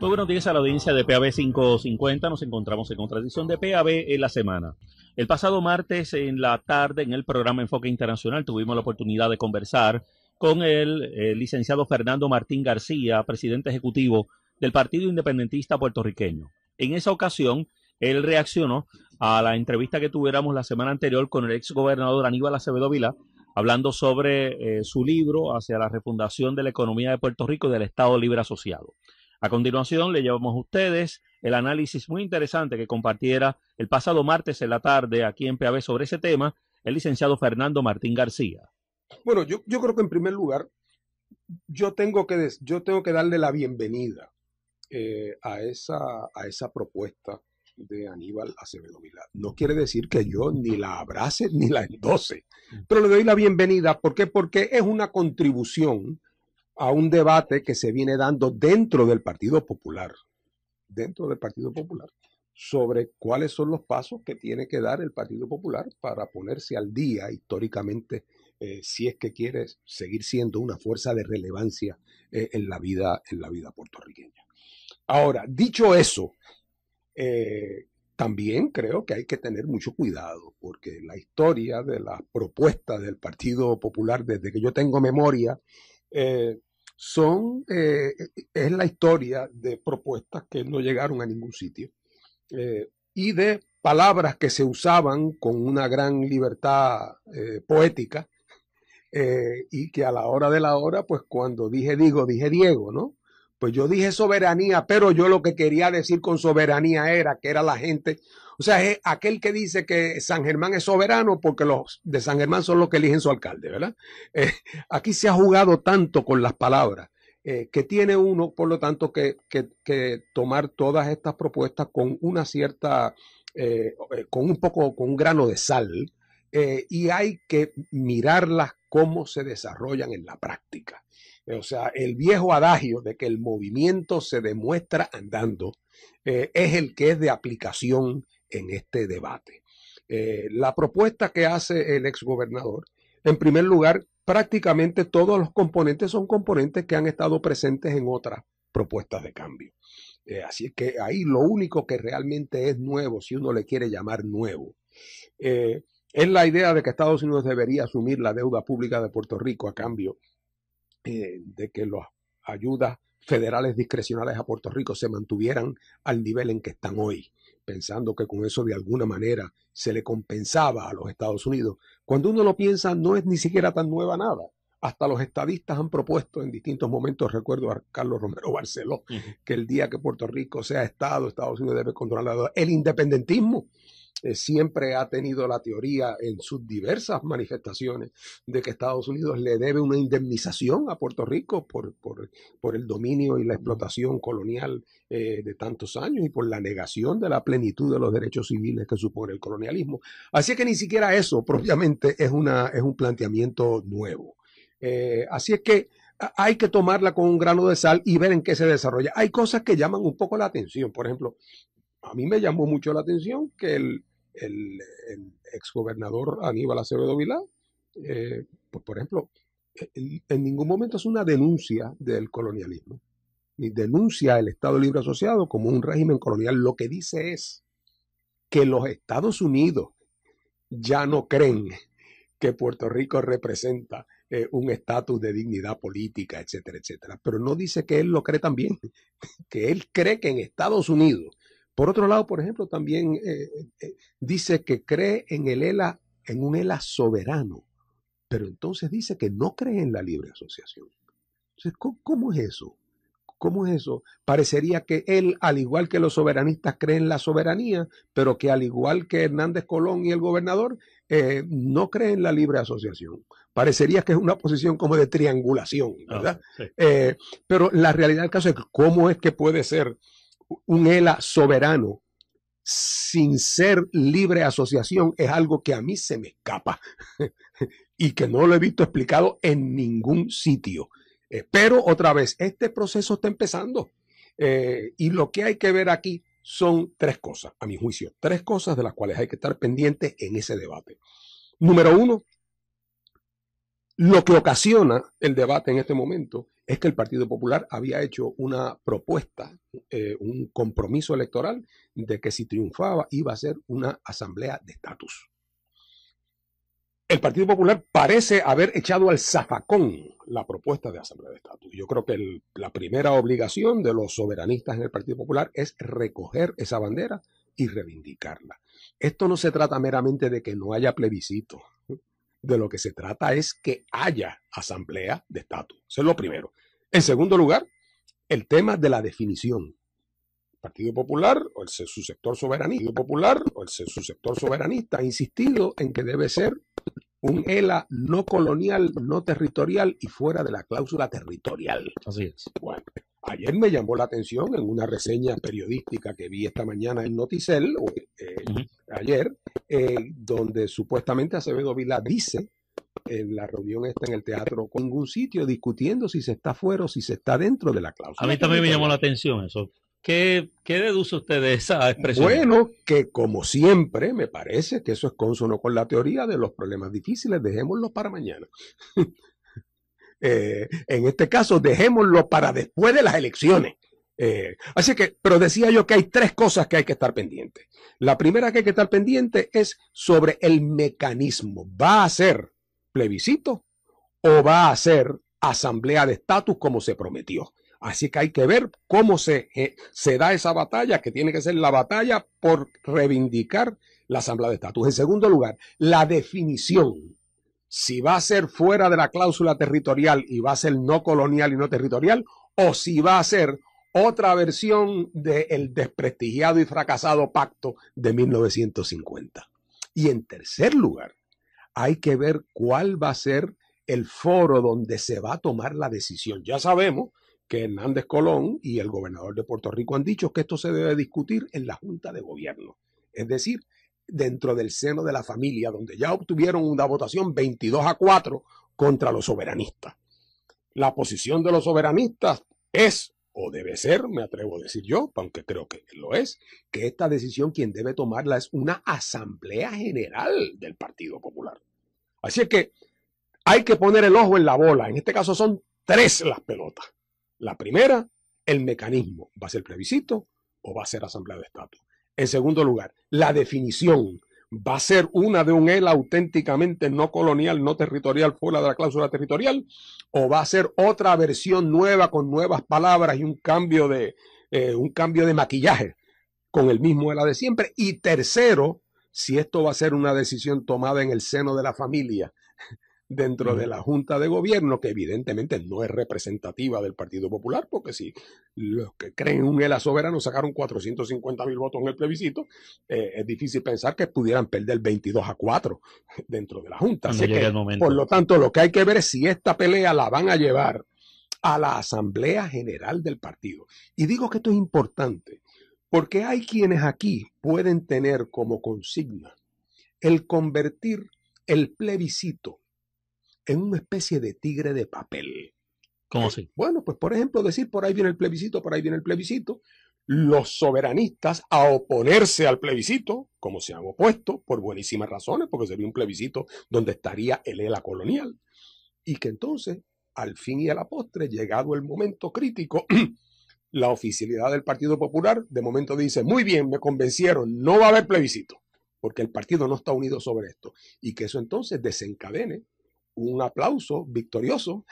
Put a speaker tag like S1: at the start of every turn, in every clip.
S1: Muy buenos días a la audiencia de PAB 550. Nos encontramos en contradicción de PAB en la semana. El pasado martes en la tarde en el programa Enfoque Internacional tuvimos la oportunidad de conversar con el licenciado Fernando Martín García, presidente ejecutivo del Partido Independentista Puertorriqueño. En esa ocasión, él reaccionó a la entrevista que tuviéramos la semana anterior con el ex gobernador Aníbal Acevedo Vila, hablando sobre eh, su libro hacia la refundación de la economía de Puerto Rico y del Estado Libre Asociado. A continuación, le llevamos a ustedes el análisis muy interesante que compartiera el pasado martes en la tarde aquí en PAB sobre ese tema el licenciado Fernando Martín García.
S2: Bueno, yo, yo creo que en primer lugar, yo tengo que, yo tengo que darle la bienvenida eh, a, esa, a esa propuesta de Aníbal Acevedo Vilá. No quiere decir que yo ni la abrace ni la endose, mm. pero le doy la bienvenida. Porque es una contribución a un debate que se viene dando dentro del Partido Popular, dentro del Partido Popular, sobre cuáles son los pasos que tiene que dar el Partido Popular para ponerse al día históricamente, eh, si es que quiere seguir siendo una fuerza de relevancia eh, en, la vida, en la vida puertorriqueña. Ahora, dicho eso, eh, también creo que hay que tener mucho cuidado, porque la historia de las propuestas del Partido Popular, desde que yo tengo memoria, son, eh, e-, es la historia de propuestas que no llegaron a ningún sitio eh, y de palabras que se usaban con una gran libertad eh, poética y que a la hora de la hora, pues cuando dije digo, dije Diego, ¿no? Pues yo dije soberanía, pero yo lo que quería decir con soberanía era que era la gente. O sea, aquel que dice que San Germán es soberano porque los de San Germán son los que eligen su alcalde, ¿verdad? Eh, aquí se ha jugado tanto con las palabras eh, que tiene uno, por lo tanto, que, tomar todas estas propuestas con una cierta, eh, con un poco, con un grano de sal, y hay que mirarlas cómo se desarrollan en la práctica. Eh, o sea, el viejo adagio de que el movimiento se demuestra andando eh, es el que es de aplicación en este debate. Eh, la propuesta que hace el exgobernador, en primer lugar, prácticamente todos los componentes son componentes que han estado presentes en otras propuestas de cambio. así que ahí lo único que realmente es nuevo, si uno le quiere llamar nuevo, es la idea de que Estados Unidos debería asumir la deuda pública de Puerto Rico a cambio eh, de que las ayudas federales discrecionales a Puerto Rico se mantuvieran al nivel en que están hoy, pensando que con eso de alguna manera se le compensaba a los Estados Unidos. Cuando uno lo piensa, no es ni siquiera tan nueva nada. Hasta los estadistas han propuesto en distintos momentos, recuerdo a Carlos Romero Barceló, que el día que Puerto Rico sea Estado, Estados Unidos debe controlar el independentismo eh, siempre ha tenido la teoría en sus diversas manifestaciones de que Estados Unidos le debe una indemnización a Puerto Rico por, por, el dominio y la explotación colonial eh, de tantos años y por la negación de la plenitud de los derechos civiles que supone el colonialismo. Así que ni siquiera eso propiamente es, una, es un planteamiento nuevo. Eh, así es que hay que tomarla con un grano de sal y ver en qué se desarrolla. Hay cosas que llaman un poco la atención. Por ejemplo, a mí me llamó mucho la atención que el, exgobernador Aníbal Acevedo Vilá, eh, pues, por ejemplo, e, en, ningún momento es una denuncia del colonialismo, ni denuncia el Estado Libre Asociado como un régimen colonial. Lo que dice es que los Estados Unidos ya no creen que Puerto Rico representa eh, un estatus de dignidad política, etcétera, etcétera. Pero no dice que él lo cree también, que él cree que en Estados Unidos por otro lado, por ejemplo, también eh, eh, eh, dice que cree en el ELA, en un ELA soberano, pero entonces dice que no cree en la libre asociación. Entonces, ¿cómo, es eso? ¿Cómo es eso? Parecería que él, al igual que los soberanistas, cree en la soberanía, pero que al igual que Hernández Colón y el gobernador, no cree en la libre asociación. Parecería que es una posición como de triangulación, ah, ¿verdad? pero la realidad del caso es cómo es que puede ser un ELA soberano sin ser libre asociación es algo que a mí se me escapa y que no lo he visto explicado en ningún sitio. pero otra vez, este proceso está empezando eh, y lo que hay que ver aquí son tres cosas, a mi juicio, tres cosas de las cuales hay que estar pendientes en ese debate. Número uno, lo que ocasiona el debate en este momento es que el Partido Popular había hecho una propuesta, eh, un compromiso electoral de que si triunfaba iba a ser una asamblea de estatus. El Partido Popular parece haber echado al zafacón la propuesta de asamblea de estatus. Yo creo que la primera obligación de los soberanistas en el Partido Popular es recoger esa bandera y reivindicarla. Esto no se trata meramente de que no haya plebiscito de lo que se trata es que haya asamblea de estatus. Eso es lo primero. En segundo lugar, el tema de la definición. Partido Popular o el, su sector soberanista, partido Popular o el, su sector soberanista ha insistido en que debe ser un ELA no colonial, no territorial y fuera de la cláusula territorial. Así es. Bueno, Ayer me llamó la atención en una reseña periodística que vi esta mañana en Noticel, eh, ayer, eh, donde supuestamente Acevedo Vila dice en la reunión esta en el teatro con ningún sitio discutiendo si se está fuera o si se está dentro de la cláusula. A mí también me llamó
S1: la atención eso. ¿Qué, ¿Qué, deduce usted de esa expresión? Bueno,
S2: que como siempre, me parece que eso es consono con la teoría de los problemas difíciles, dejémoslos para mañana. Eh, en este caso, dejémoslo para después de las elecciones. Eh, así que, pero decía yo que hay tres cosas que hay que estar pendientes La primera que hay que estar pendiente es sobre el mecanismo. ¿Va a ser plebiscito o va a ser asamblea de estatus como se prometió? Así que hay que ver cómo se, eh, se da esa batalla, que tiene que ser la batalla por reivindicar la asamblea de estatus. En segundo lugar, la definición si va a ser fuera de la cláusula territorial y va a ser no colonial y no territorial, o si va a ser otra versión del desprestigiado y fracasado pacto de 1950. Y en tercer lugar, hay que ver cuál va a ser el foro donde se va a tomar la decisión. Ya sabemos que Hernández Colón y el gobernador de Puerto Rico han dicho que esto se debe discutir en la Junta de Gobierno. Es decir, dentro del seno de la familia, donde ya obtuvieron una votación 22 a 4 contra los soberanistas. La posición de los soberanistas es, o debe ser, me atrevo a decir yo, aunque creo que lo es, que esta decisión quien debe tomarla es una asamblea general del Partido Popular. Así es que hay que poner el ojo en la bola. En este caso son tres las pelotas. La primera, el mecanismo. ¿Va a ser plebiscito o va a ser asamblea de estatus? En segundo lugar, la definición va a ser una de un él auténticamente no colonial, no territorial, fuera de la cláusula territorial, o va a ser otra versión nueva con nuevas palabras y un cambio de, eh, un cambio de maquillaje con el mismo ELA de siempre. Y tercero, si esto va a ser una decisión tomada en el seno de la familia, dentro de la Junta de Gobierno, que evidentemente no es representativa del Partido Popular, porque si los que creen un ELA soberano sacaron 450 mil votos en el plebiscito, eh, es difícil pensar que pudieran perder 22 a 4 dentro de la Junta. Así que, por lo tanto, lo que hay que ver es si esta pelea la van a llevar a la Asamblea General del Partido. Y digo que esto es importante, porque hay quienes aquí pueden tener como consigna el convertir el plebiscito en una especie de tigre de papel. ¿Cómo así? bueno, pues por ejemplo decir, por ahí viene el plebiscito, por ahí viene el plebiscito, los soberanistas a oponerse al plebiscito, como se han opuesto, por buenísimas razones, porque sería un plebiscito donde estaría el ELA colonial, y que entonces, al fin y a la postre, llegado el momento crítico, la oficialidad del Partido Popular de momento dice, muy bien, me convencieron, no va a haber plebiscito, porque el partido no está unido sobre esto, y que eso entonces desencadene un aplauso victorioso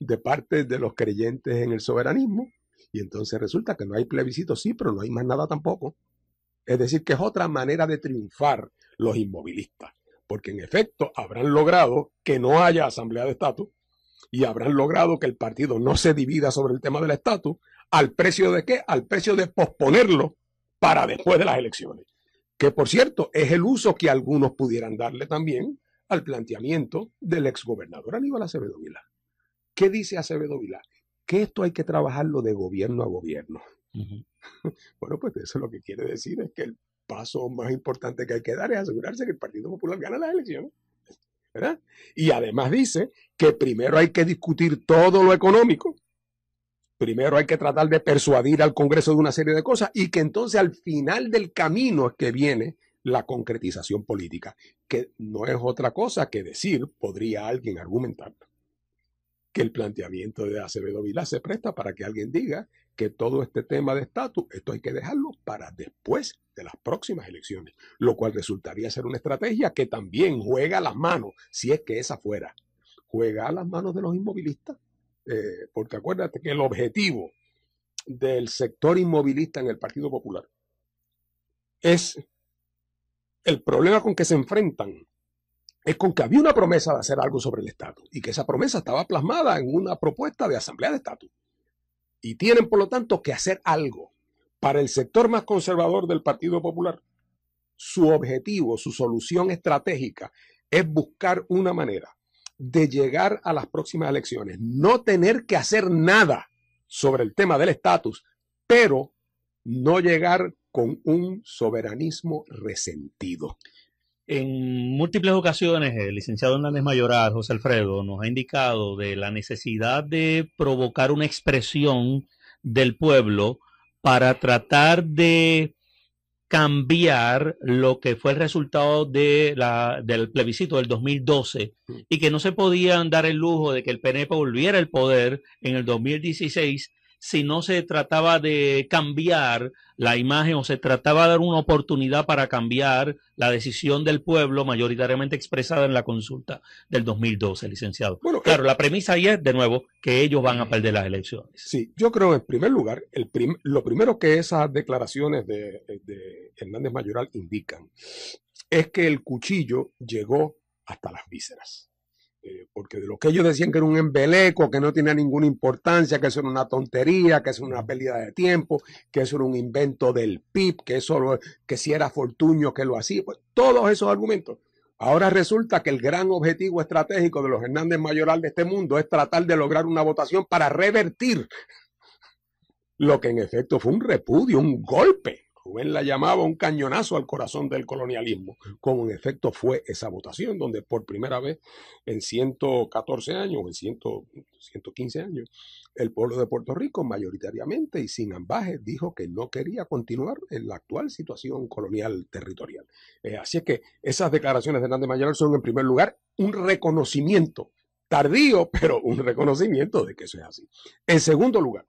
S2: de parte de los creyentes en el soberanismo, y entonces resulta que no hay plebiscito, sí, pero no hay más nada tampoco. Es decir, que es otra manera de triunfar los inmovilistas, porque en efecto habrán logrado que no haya asamblea de estatus y habrán logrado que el partido no se divida sobre el tema del estatus, al precio de qué? Al precio de posponerlo para después de las elecciones. Que por cierto, es el uso que algunos pudieran darle también al planteamiento del exgobernador Aníbal Acevedo Vila. ¿Qué dice Acevedo Vila? Que esto hay que trabajarlo de gobierno a gobierno. Bueno, pues eso lo que quiere decir es que el paso más importante que hay que dar es asegurarse que el Partido Popular gana las elecciones. ¿verdad? Y además dice que primero hay que discutir todo lo económico, primero hay que tratar de persuadir al Congreso de una serie de cosas y que entonces al final del camino es que viene la concretización política, que no es otra cosa que decir, podría alguien argumentar, que el planteamiento de Acevedo Vila se presta para que alguien diga que todo este tema de estatus, esto hay que dejarlo para después de las próximas elecciones, lo cual resultaría ser una estrategia que también juega a las manos, si es que esa fuera, juega a las manos de los inmovilistas, eh, porque acuérdate que el objetivo del sector inmovilista en el Partido Popular es el problema con que se enfrentan es con que había una promesa de hacer algo sobre el estatus y que esa promesa estaba plasmada en una propuesta de asamblea de estatus. Y tienen, por lo tanto, que hacer algo. Para el sector más conservador del Partido Popular, su objetivo, su solución estratégica es buscar una manera de llegar a las próximas elecciones, no tener que hacer nada sobre el tema del estatus,
S1: pero no llegar con un soberanismo resentido. En múltiples ocasiones, el licenciado Hernández Mayoral, José Alfredo, nos ha indicado de la necesidad de provocar una expresión del pueblo para tratar de cambiar lo que fue el resultado de la, del plebiscito del 2012 mm. y que no se podían dar el lujo de que el PNP volviera al poder en el 2016 si no se trataba de cambiar la imagen o se trataba de dar una oportunidad para cambiar la decisión del pueblo mayoritariamente expresada en la consulta del 2012, licenciado. Bueno, claro, eh, la premisa ahí es, de nuevo, que ellos van a perder las elecciones. Sí,
S2: yo creo, en primer lugar, lo primero que esas declaraciones de Hernández Mayoral indican es que el cuchillo llegó hasta las vísceras. Eh, porque de lo que ellos decían que era un embeleco, que no tenía ninguna importancia, que eso era una tontería, que eso era una pérdida de tiempo, que eso era un invento del PIB, que eso que si era Fortuño que lo hacía, pues todos esos argumentos. Ahora resulta que el gran objetivo estratégico de los Hernández Mayoral de este mundo es tratar de lograr una votación para revertir lo que en efecto fue un repudio, un golpe Rubén la llamaba un cañonazo al corazón del colonialismo, como en efecto fue esa votación, donde por primera vez en 114 años, en 115 años, el pueblo de Puerto Rico mayoritariamente y sin ambajes dijo que no quería continuar en la actual situación colonial territorial. Eh, así es que esas declaraciones de Hernández Mayor son en primer lugar un reconocimiento tardío, pero un reconocimiento de que eso es así. En segundo lugar,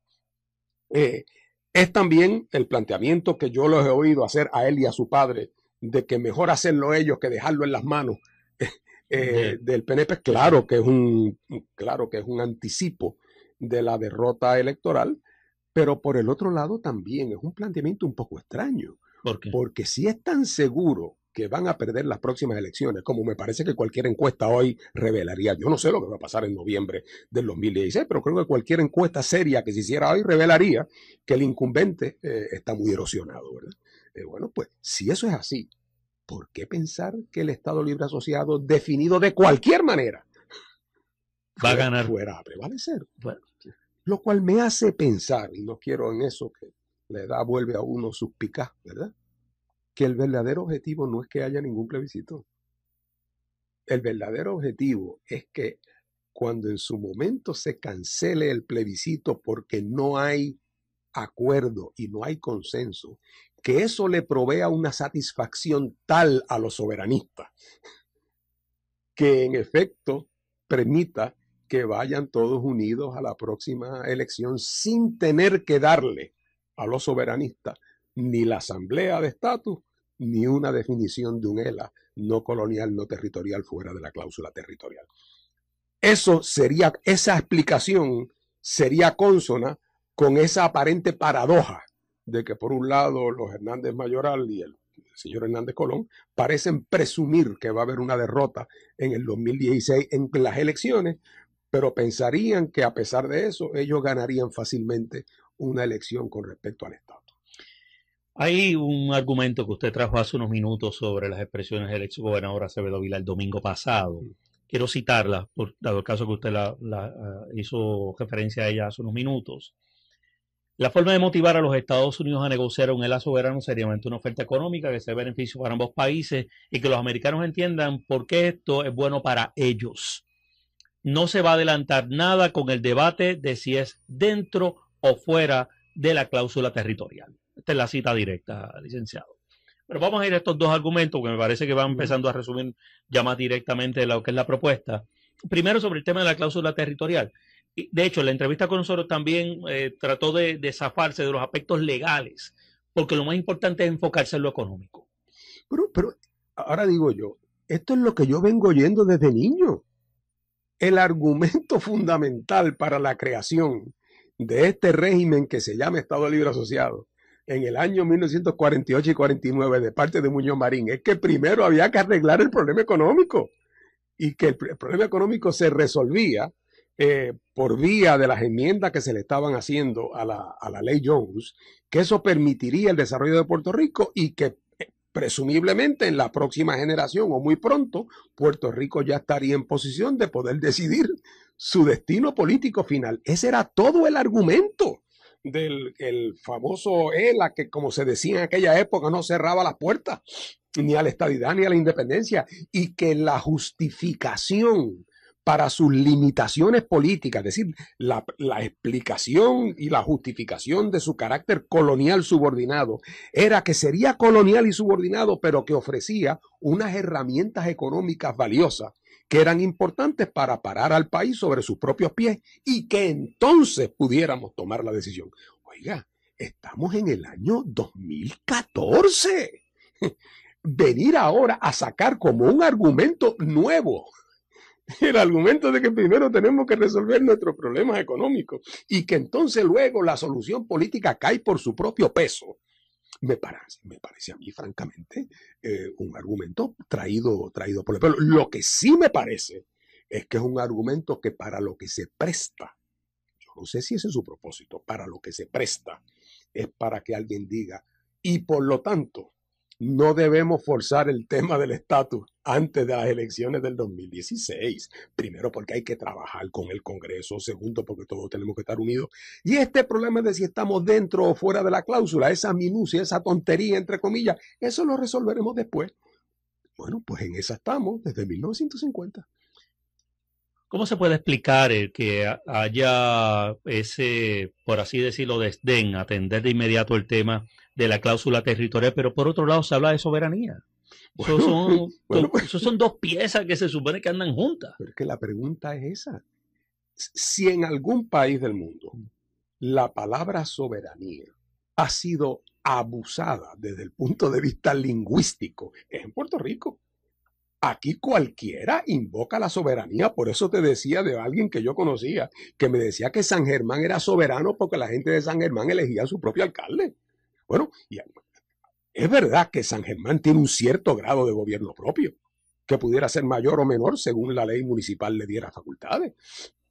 S2: eh, es también el planteamiento que yo los he oído hacer a él y a su padre, de que mejor hacerlo ellos que dejarlo en las manos eh, del PNP. Claro que es un, claro que es un anticipo de la derrota electoral, pero por el otro lado también es un planteamiento un poco extraño. ¿Por Porque si es tan seguro que van a perder las próximas elecciones, como me parece que cualquier encuesta hoy revelaría. Yo no sé lo que va a pasar en noviembre del 2016, pero creo que cualquier encuesta seria que se hiciera hoy revelaría que el incumbente eh, está muy erosionado, ¿verdad? Eh, bueno, pues si eso es así, ¿por qué pensar que el Estado Libre Asociado, definido de cualquier manera, va a ganar? Fuera a prevalecer. Bueno. Lo cual me hace pensar, y no quiero en eso que la edad vuelve a uno suspicaz, ¿verdad? que el verdadero objetivo no es que haya ningún plebiscito. El verdadero objetivo es que cuando en su momento se cancele el plebiscito porque no hay acuerdo y no hay consenso, que eso le provea una satisfacción tal a los soberanistas, que en efecto permita que vayan todos unidos a la próxima elección sin tener que darle a los soberanistas ni la asamblea de estatus ni una definición de un ELA no colonial, no territorial fuera de la cláusula territorial. Eso sería, esa explicación sería consona con esa aparente paradoja de que por un lado los Hernández Mayoral y el señor Hernández Colón parecen presumir que va a haber una derrota en el 2016 en las elecciones, pero pensarían que a pesar de eso ellos ganarían fácilmente una elección con respecto al Estado.
S1: Hay un argumento que usted trajo hace unos minutos sobre las expresiones del exgobernador Acevedo Vila el domingo pasado. Quiero citarla, por, dado el caso que usted la, ah, hizo referencia a ella hace unos minutos. La forma de motivar a los Estados Unidos a negociar un ELA soberano sería una oferta económica que sea beneficio para ambos países y que los americanos entiendan por qué esto es bueno para ellos. No se va a adelantar nada con el debate de si es dentro o fuera de la cláusula territorial. Esta es la cita directa, licenciado. Pero vamos a ir a estos dos argumentos que me parece que van empezando a resumir ya más directamente lo que es la propuesta. Primero, sobre el tema de la cláusula territorial. De hecho, la entrevista con nosotros también eh, trató de, desafarse zafarse de los aspectos legales, porque lo más importante es enfocarse en lo económico. Pero, pero ahora
S2: digo yo, esto es lo que yo vengo oyendo desde niño. El argumento fundamental para la creación de este régimen que se llama Estado Libre Asociado en el año 1948 y 49 de parte de Muñoz Marín es que primero había que arreglar el problema económico y que el, problema económico se resolvía eh, por vía de las enmiendas que se le estaban haciendo a la, a la ley Jones, que eso permitiría el desarrollo de Puerto Rico y que eh, presumiblemente en la próxima generación o muy pronto, Puerto Rico ya estaría en posición de poder decidir su destino político final. Ese era todo el argumento del el famoso ELA, que como se decía en aquella época, no cerraba las puertas ni a la estadidad ni a la independencia, y que la justificación para sus limitaciones políticas, es decir, la, la, explicación y la justificación de su carácter colonial subordinado, era que sería colonial y subordinado, pero que ofrecía unas herramientas económicas valiosas que eran importantes para parar al país sobre sus propios pies y que entonces pudiéramos tomar la decisión. Oiga, estamos en el año 2014. Venir ahora a sacar como un argumento nuevo el argumento de que primero tenemos que resolver nuestros problemas económicos y que entonces luego la solución política cae por su propio peso me parece, me a mí, francamente, eh, un argumento traído, traído por el pueblo. Lo que sí me parece es que es un argumento que para lo que se presta, yo no sé si ese es su propósito, para lo que se presta es para que alguien diga, y por lo tanto, no debemos forzar el tema del estatus antes de las elecciones del 2016. Primero, porque hay que trabajar con el Congreso. Segundo, porque todos tenemos que estar unidos. Y este problema de si estamos dentro o fuera de la cláusula, esa minucia, esa tontería, entre comillas, eso lo resolveremos después. Bueno, pues en esa estamos desde 1950.
S1: ¿Cómo se puede explicar eh, que haya ese, por así decirlo, desdén, atender de inmediato el tema de la cláusula territorial, pero por otro lado se habla de soberanía? son, pues eso son, dos piezas que se supone que andan juntas. Porque la pregunta es esa.
S2: Si en algún país del mundo la palabra soberanía ha sido abusada desde el punto de vista lingüístico, es en Puerto Rico. Aquí cualquiera invoca la soberanía. Por eso te decía de alguien que yo conocía, que me decía que San Germán era soberano porque la gente de San Germán elegía a su propio alcalde. Bueno, es verdad que San Germán tiene un cierto grado de gobierno propio, que pudiera ser mayor o menor según la ley municipal le diera facultades.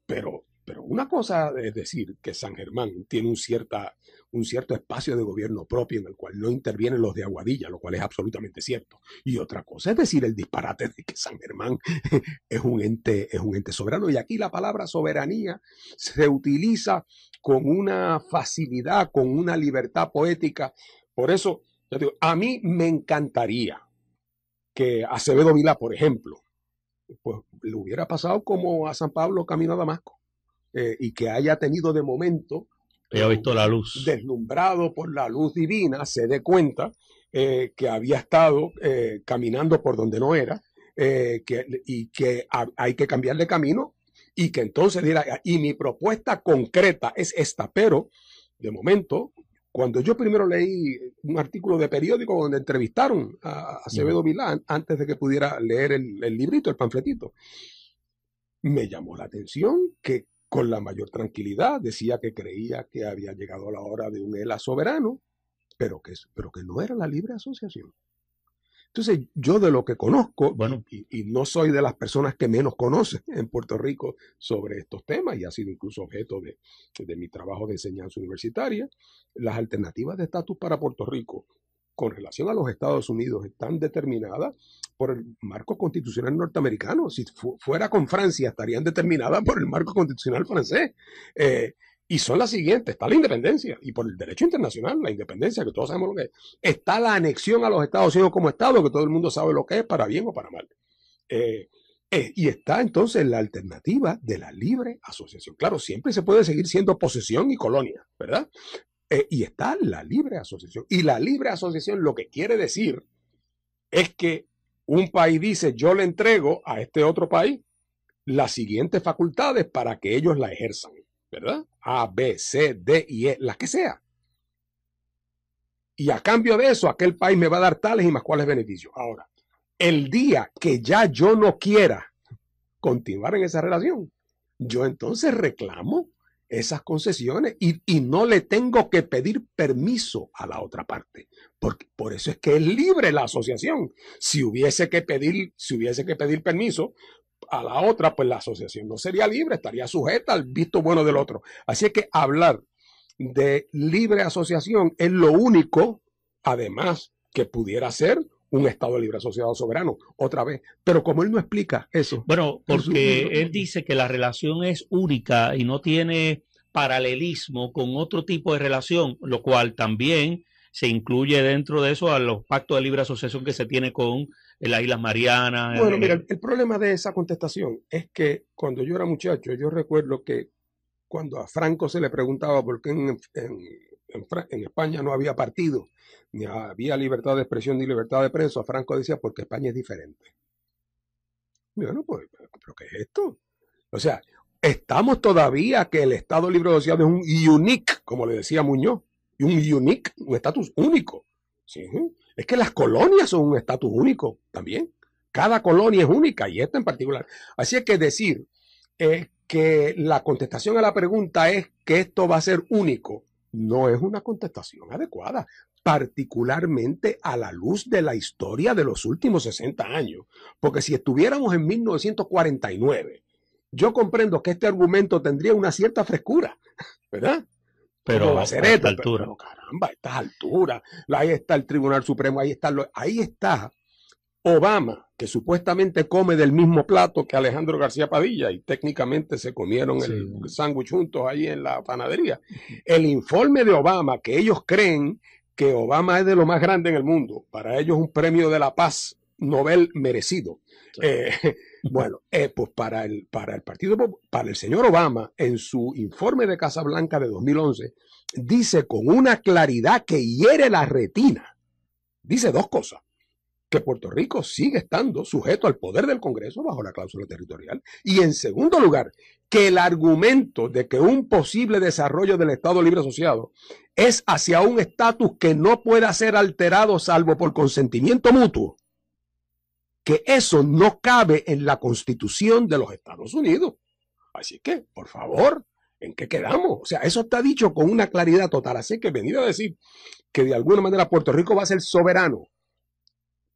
S2: Pero, pero una cosa es decir que San Germán tiene un cierta, un cierto espacio de gobierno propio en el cual no intervienen los de Aguadilla, lo cual es absolutamente cierto. Y otra cosa es decir el disparate de que San Germán es un ente, es un ente soberano. Y aquí la palabra soberanía se utiliza con una facilidad, con una libertad poética. Por eso, digo, a mí me encantaría que Acevedo Vilá, por ejemplo, pues le hubiera pasado como a San Pablo camino a Damasco eh, y que haya tenido de momento
S1: visto la luz.
S2: Deslumbrado por la luz divina, se dé cuenta eh, que había estado eh, caminando por donde no era eh, y que hay que cambiarle camino y que entonces dirá, y mi propuesta concreta es esta, pero de momento, cuando yo primero leí un artículo de periódico donde entrevistaron a Acevedo Milán antes de que pudiera leer el, el librito, el panfletito, me llamó la atención que con la mayor tranquilidad decía que creía que había llegado la hora de un ELA soberano, pero que, pero que no era la libre asociación. Entonces, yo de lo que conozco, y, y, no soy de las personas que menos conocen en Puerto Rico sobre estos temas, y ha sido incluso objeto de, de mi trabajo de enseñanza universitaria, las alternativas de estatus para Puerto Rico con relación a los Estados Unidos están determinadas por el marco constitucional norteamericano. Si fuera con Francia, estarían determinadas por el marco constitucional francés. Eh, y son las siguientes. Está la independencia y por el derecho internacional, la independencia, que todos sabemos lo que es. Está la anexión a los Estados Unidos como Estado, que todo el mundo sabe lo que es, para bien o para mal. Eh, eh, y está entonces la alternativa de la libre asociación. Claro, siempre se puede seguir siendo posesión y colonia, ¿verdad? Eh, y está la libre asociación. Y la libre asociación lo que quiere decir es que un país dice, yo le entrego a este otro país las siguientes facultades para que ellos la ejerzan, ¿verdad? A, B, C, D y E, las que sea. Y a cambio de eso, aquel país me va a dar tales y más cuales beneficios. Ahora, el día que ya yo no quiera continuar en esa relación, yo entonces reclamo esas concesiones y, no le tengo que pedir permiso a la otra parte. Porque, por eso es que es libre la asociación. Si hubiese que pedir, si hubiese que pedir permiso a la otra, pues la asociación no sería libre, estaría sujeta al visto bueno del otro. Así que hablar de libre asociación es lo único, además, que pudiera ser un Estado libre asociado soberano, otra vez. Pero como él no explica eso. Bueno, porque
S1: él dice que la relación es única y no tiene paralelismo con otro tipo de relación, lo cual también se incluye dentro de eso a los pactos de libre asociación que se tiene con las Islas Marianas. Bueno, el... mira,
S2: el problema de esa contestación es que cuando yo era muchacho, yo recuerdo que cuando a Franco se le preguntaba por qué en en, España no había partido, ni había libertad de expresión ni libertad de prensa. Franco decía, porque España es diferente. bueno, pues, ¿pero qué es esto? O sea, estamos todavía que el Estado Libre Asociado es un unique, como le decía Muñoz, un unique, un estatus único. ¿eh? Es que las colonias son un estatus único también. Cada colonia es única y esta en particular. Así es que decir eh, que la contestación a la pregunta es que esto va a ser único no es una contestación adecuada, particularmente a la luz de la historia de los últimos 60 años. Porque si estuviéramos en 1949, yo comprendo que este argumento tendría una cierta frescura, ¿verdad? Pero va a ser esta altura. Pero, caramba, estas alturas, ahí está el Tribunal Supremo, ahí está, lo, ahí está Obama, que supuestamente come del mismo plato que Alejandro García Padilla y técnicamente se comieron el sándwich juntos ahí en la panadería. El informe de Obama, que ellos creen que Obama es de lo más grande en el mundo, para ellos un premio de la paz Nobel merecido. Eh, bueno, eh, pues para el, para el partido, para el señor Obama, en su informe de Casa Blanca de 2011, dice con una claridad que hiere la retina, dice dos cosas que Puerto Rico sigue estando sujeto al poder del Congreso bajo la cláusula territorial. Y en segundo lugar, que el argumento de que un posible desarrollo del Estado Libre Asociado es hacia un estatus que no pueda ser alterado salvo por consentimiento mutuo, que eso no cabe en la constitución de los Estados Unidos. Así que, por favor, ¿en qué quedamos? O sea, eso está dicho con una claridad total. Así que venir a decir que de alguna manera Puerto Rico va a ser soberano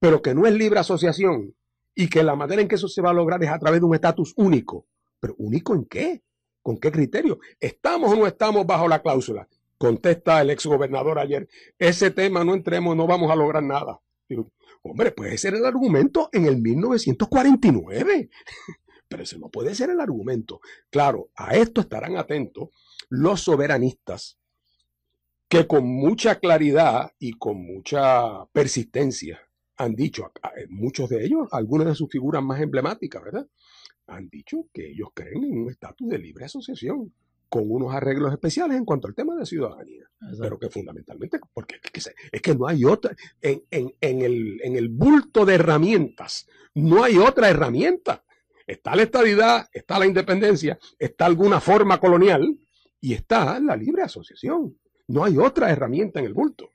S2: pero que no es libre asociación y que la manera en que eso se va a lograr es a través de un estatus único. ¿Pero único en qué? ¿Con qué criterio? ¿Estamos o no estamos bajo la cláusula? Contesta el exgobernador ayer, ese tema no entremos, no vamos a lograr nada. Hombre, puede ser el argumento en el 1949. Pero ese no puede ser el argumento. Claro, a esto estarán atentos los soberanistas que con mucha claridad y con mucha persistencia han dicho, muchos de ellos, algunas de sus figuras más emblemáticas, ¿verdad? Han dicho que ellos creen en un estatus de libre asociación con unos arreglos especiales en cuanto al tema de ciudadanía, pero que fundamentalmente, porque es que, es que no hay otra, en, en, en, el, en el bulto de herramientas, no hay otra herramienta. Está la estadidad, está la independencia, está alguna forma colonial y está la libre asociación. No hay otra herramienta en el bulto.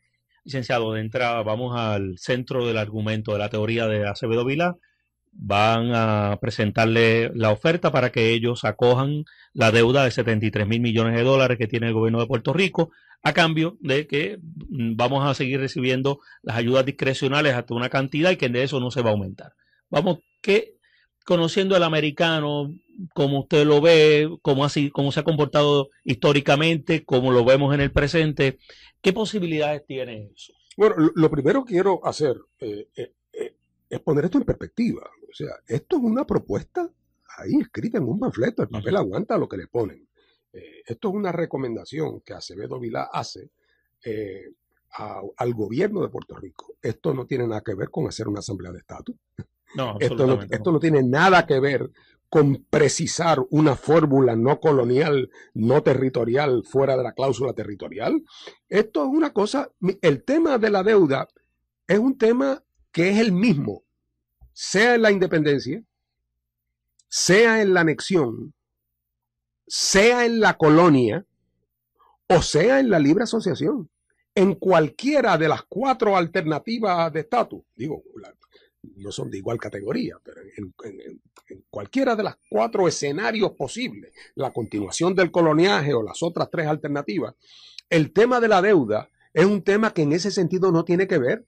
S1: Licenciado, de entrada vamos al centro del argumento de la teoría de Acevedo Vilá. Van a presentarle la oferta para que ellos acojan la deuda de 73 mil millones de dólares que tiene el gobierno de Puerto Rico, a cambio de que mm, vamos a seguir recibiendo las ayudas discrecionales hasta una cantidad y que de eso no se va a aumentar. Vamos, que conociendo al americano, cómo usted lo ve, cómo, así, cómo se ha comportado históricamente, cómo lo vemos en el presente. ¿Qué posibilidades tiene eso? Bueno, lo primero que quiero hacer eh, eh, eh, es poner esto en perspectiva.
S2: O sea, esto es una propuesta ahí escrita en un panfleto, el papel aguanta lo que le ponen. esto es una recomendación que Acevedo Vilá hace al gobierno de Puerto Rico. Esto no tiene nada que ver con hacer una asamblea de estatus. No, esto no, tiene nada que ver con precisar una fórmula no colonial, no territorial, fuera de la cláusula territorial. Esto es una cosa, el tema de la deuda es un tema que es el mismo, sea en la independencia, sea en la anexión, sea en la colonia o sea en la libre asociación. En cualquiera de las cuatro alternativas de estatus, digo, la, no son de igual categoría, pero en, cualquiera de los cuatro escenarios posibles, la continuación del coloniaje o las otras tres alternativas, el tema de la deuda es un tema que en ese sentido no tiene que ver.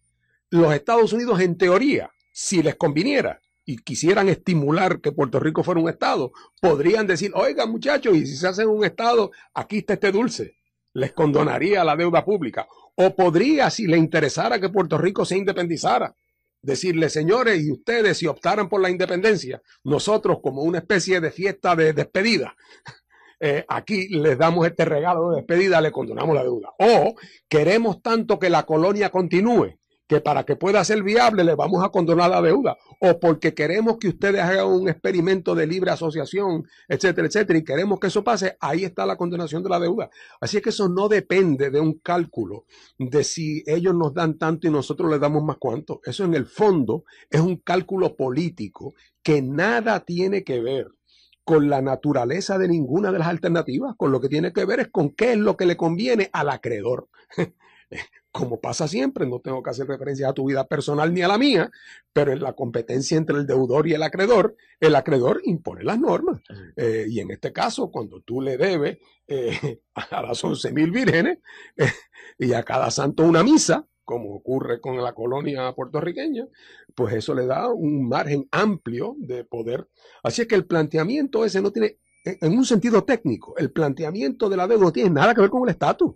S2: Los Estados Unidos, en teoría, si les conviniera y quisieran estimular que Puerto Rico fuera un Estado, podrían decir, oiga muchachos, y si se hacen un Estado, aquí está este dulce, les condonaría la deuda pública. O podría, si le interesara que Puerto Rico se independizara, decirle, señores, y ustedes si optaran por la independencia, nosotros como una especie de fiesta de despedida, eh, aquí les damos este regalo de despedida, le condonamos la deuda. O queremos tanto que la colonia continúe que para que pueda ser viable le vamos a condonar la deuda, o porque queremos que ustedes hagan un experimento de libre asociación, etcétera, etcétera, y queremos que eso pase, ahí está la condonación de la deuda. Así es que eso no depende de un cálculo de si ellos nos dan tanto y nosotros les damos más cuánto. Eso en el fondo es un cálculo político que nada tiene que ver con la naturaleza de ninguna de las alternativas, con lo que tiene que ver es con qué es lo que le conviene al acreedor. como pasa siempre, no tengo que hacer referencia a tu vida personal ni a la mía, pero en la competencia entre el deudor y el acreedor, el acreedor impone las normas. Eh, y en este caso, cuando tú le debes eh, a las 11.000 vírgenes eh, y a cada santo una misa, como ocurre con la colonia puertorriqueña, pues eso le da un margen amplio de poder. Así es que el planteamiento ese no tiene, en un sentido técnico, el planteamiento de la deuda no tiene nada que ver con el estatus.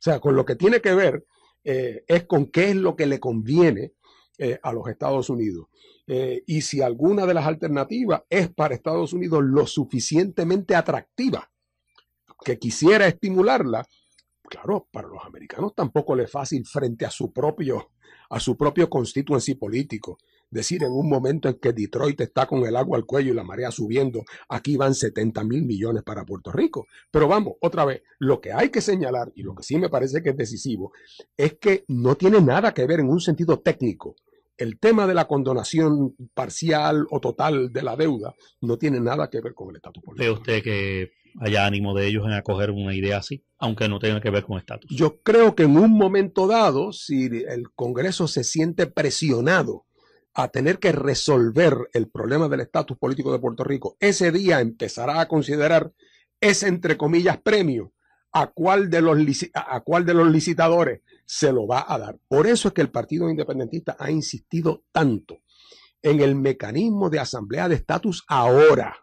S2: O sea, con lo que tiene que ver eh, es con qué es lo que le conviene eh, a los Estados Unidos. Eh, y si alguna de las alternativas es para Estados Unidos lo suficientemente atractiva que quisiera estimularla, claro, para los americanos tampoco le es fácil frente a su propio, a su propio constituency político, decir en un momento en que Detroit está con el agua al cuello y la marea subiendo, aquí van 70 mil millones para Puerto Rico. Pero vamos, otra vez, lo que hay que señalar y lo que sí me parece que es decisivo es que no tiene nada que ver en un sentido técnico. El tema de la condonación parcial o total de la deuda no tiene nada que ver con el estatus
S1: político. usted que haya ánimo de ellos en acoger una idea así, aunque no tenga que ver con estatus? Yo
S2: creo que en un momento dado, si el Congreso se siente presionado a tener que resolver el problema del estatus político de Puerto Rico, ese día empezará a considerar ese, entre comillas, premio a cuál de los, a cuál de los licitadores se lo va a dar. Por eso es que el Partido Independentista ha insistido tanto en el mecanismo de asamblea de estatus ahora,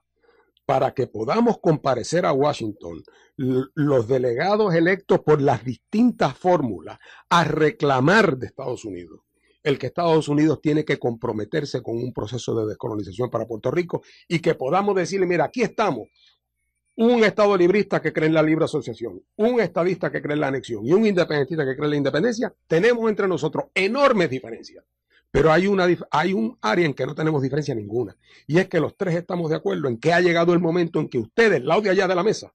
S2: para que podamos comparecer a Washington los delegados electos por las distintas fórmulas a reclamar de Estados Unidos el que Estados Unidos tiene que comprometerse con un proceso de descolonización para Puerto Rico y que podamos decirle, mira, aquí estamos. Un Estado librista que cree en la libre asociación, un estadista que cree en la anexión y un independentista que cree en la independencia, tenemos entre nosotros enormes diferencias. Pero hay, una, hay un área en que no tenemos diferencia ninguna. Y es que los tres estamos de acuerdo en que ha llegado el momento en que ustedes, la de allá de la mesa,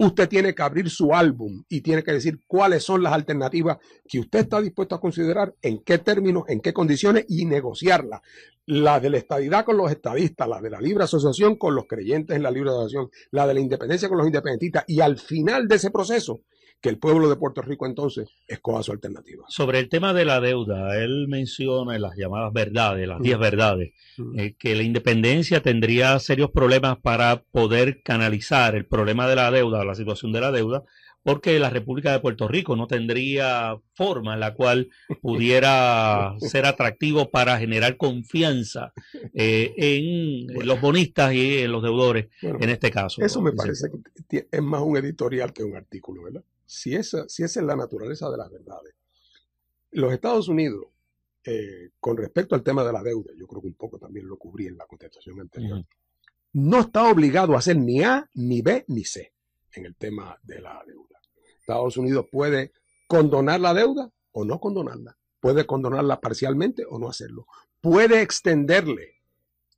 S2: usted tiene que abrir su álbum y tiene que decir cuáles son las alternativas que usted está dispuesto a considerar, en qué términos, en qué condiciones y negociarlas. La de la estadidad con los estadistas, la de la libre asociación con los creyentes en la libre asociación, la de la independencia con los independentistas. Y al final de ese proceso, que el pueblo de Puerto Rico entonces
S1: escoja su alternativa. Sobre el tema de la deuda, él menciona en las llamadas verdades, las 10 mm. verdades, mm. Eh, que la independencia tendría serios problemas para poder canalizar el problema de la deuda, la situación de la deuda, porque la República de Puerto Rico no tendría forma en la cual pudiera ser atractivo para generar confianza eh, en los bonistas y en los deudores en este caso. Eso me parece
S2: que es más un editorial que un artículo, ¿verdad? si esa, es la naturaleza de las verdades. Los Estados Unidos, eh, con respecto al tema de la deuda, yo creo que un poco también lo cubrí en la contestación anterior, no está obligado a hacer ni A, ni B, ni C en el tema de la deuda. Estados Unidos puede condonar la deuda o no condonarla, puede condonarla parcialmente o no hacerlo, puede extenderle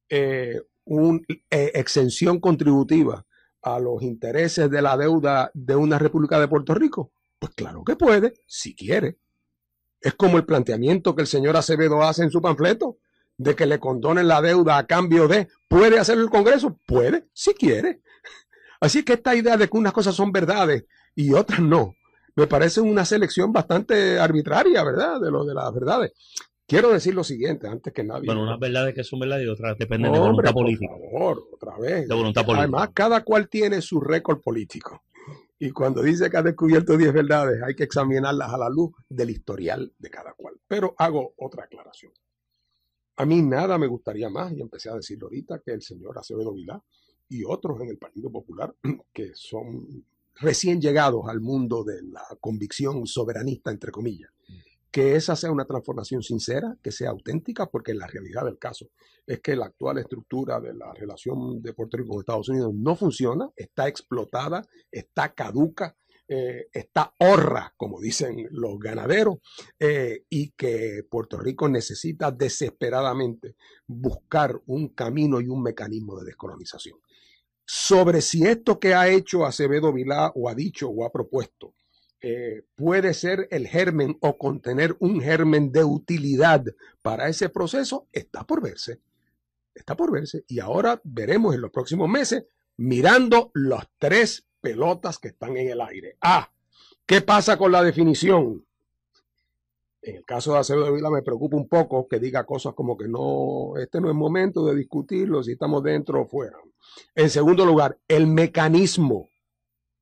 S2: eh, una eh, exención contributiva a los intereses de la deuda de una República de Puerto Rico? Pues claro que puede, si quiere. Es como el planteamiento que el señor Acevedo hace en su panfleto, de que le condonen la deuda a cambio de, ¿puede hacerlo el Congreso? Puede, si quiere. Así que esta idea de que unas cosas son verdades y otras no, me parece una selección bastante arbitraria, ¿verdad? De lo de las verdades. Quiero decir lo siguiente, antes que nadie. Bueno, unas
S1: verdades que son verdades y otras dependen de voluntad política. Por favor, otra vez. De voluntad política. Además,
S2: cada cual tiene su récord
S1: político.
S2: Y cuando dice que ha descubierto 10 verdades, hay que examinarlas a la luz del historial de cada cual. Pero hago otra aclaración. A mí nada me gustaría más, y empecé a decirlo ahorita, que el señor Acevedo Vilá y otros en el Partido Popular, que son recién llegados al mundo de la convicción soberanista, entre comillas, que esa sea una transformación sincera, que sea auténtica, porque la realidad del caso es que la actual estructura de la relación de Puerto Rico con Estados Unidos no funciona, está explotada, está caduca, eh, está horra, como dicen los ganaderos, eh, y que Puerto Rico necesita desesperadamente buscar un camino y un mecanismo de descolonización. Sobre si esto que ha hecho Acevedo Vilá o ha dicho o ha propuesto eh, puede ser el germen o contener un germen de utilidad para ese proceso, está por verse. Está por verse. Y ahora veremos en los próximos meses mirando las tres pelotas que están en el aire. Ah, ¿qué pasa con la definición? En el caso de Acevedo de Vila me preocupa un poco que diga cosas como que no, este no es momento de discutirlo, si estamos dentro o fuera. En segundo lugar, el mecanismo.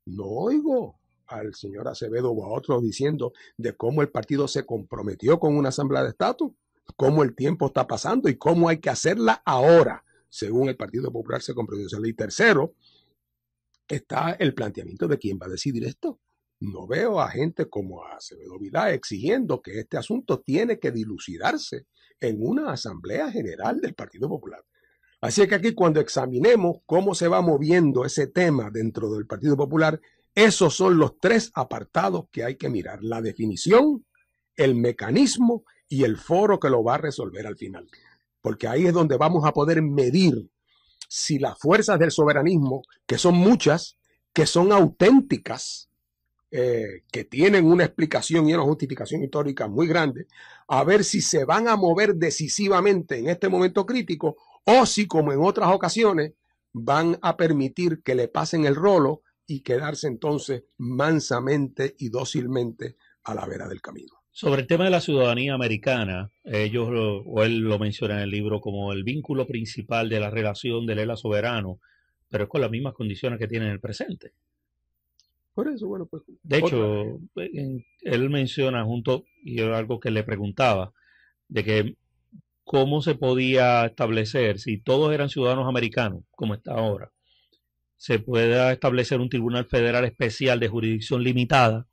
S2: No oigo, al señor Acevedo o a otros diciendo de cómo el partido se comprometió con una asamblea de estatus, cómo el tiempo está pasando y cómo hay que hacerla ahora, según el Partido Popular se comprometió. Y tercero, está el planteamiento de quién va a decidir esto. No veo a gente como a Acevedo Vidal exigiendo que este asunto tiene que dilucidarse en una asamblea general del Partido Popular. Así que aquí cuando examinemos cómo se va moviendo ese tema dentro del Partido Popular, esos son los tres apartados que hay que mirar, la definición, el mecanismo y el foro que lo va a resolver al final. Porque ahí es donde vamos a poder medir si las fuerzas del soberanismo, que son muchas, que son auténticas, eh, que tienen una explicación y una justificación histórica muy grande, a ver si se van a mover decisivamente en este momento crítico o si, como en otras ocasiones, van a permitir que le pasen el rolo y quedarse entonces mansamente y dócilmente a la vera del camino.
S1: Sobre el tema de la ciudadanía americana, ellos lo, o él lo menciona en el libro como el vínculo principal de la relación del ELA soberano, pero es con las mismas condiciones que tiene en el presente.
S2: Por eso, bueno, pues. De hecho,
S1: él menciona junto, y era algo que le preguntaba, de que cómo se podía establecer si todos eran ciudadanos americanos, como está ahora, se pueda establecer un tribunal federal especial de jurisdicción limitada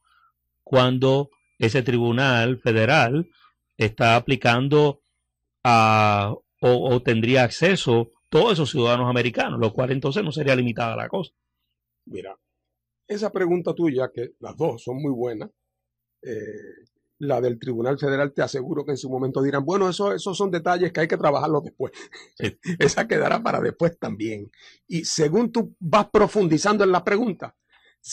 S1: cuando ese tribunal federal está aplicando a, o, tendría acceso todos esos ciudadanos americanos, lo cual entonces no sería limitada la cosa.
S2: Mira, esa pregunta tuya, que las dos son muy buenas, eh, la del Tribunal Federal, te aseguro que en su momento dirán, bueno, eso, esos son detalles que hay que trabajarlos después. Esa quedará para después también. Y según tú vas profundizando en la pregunta,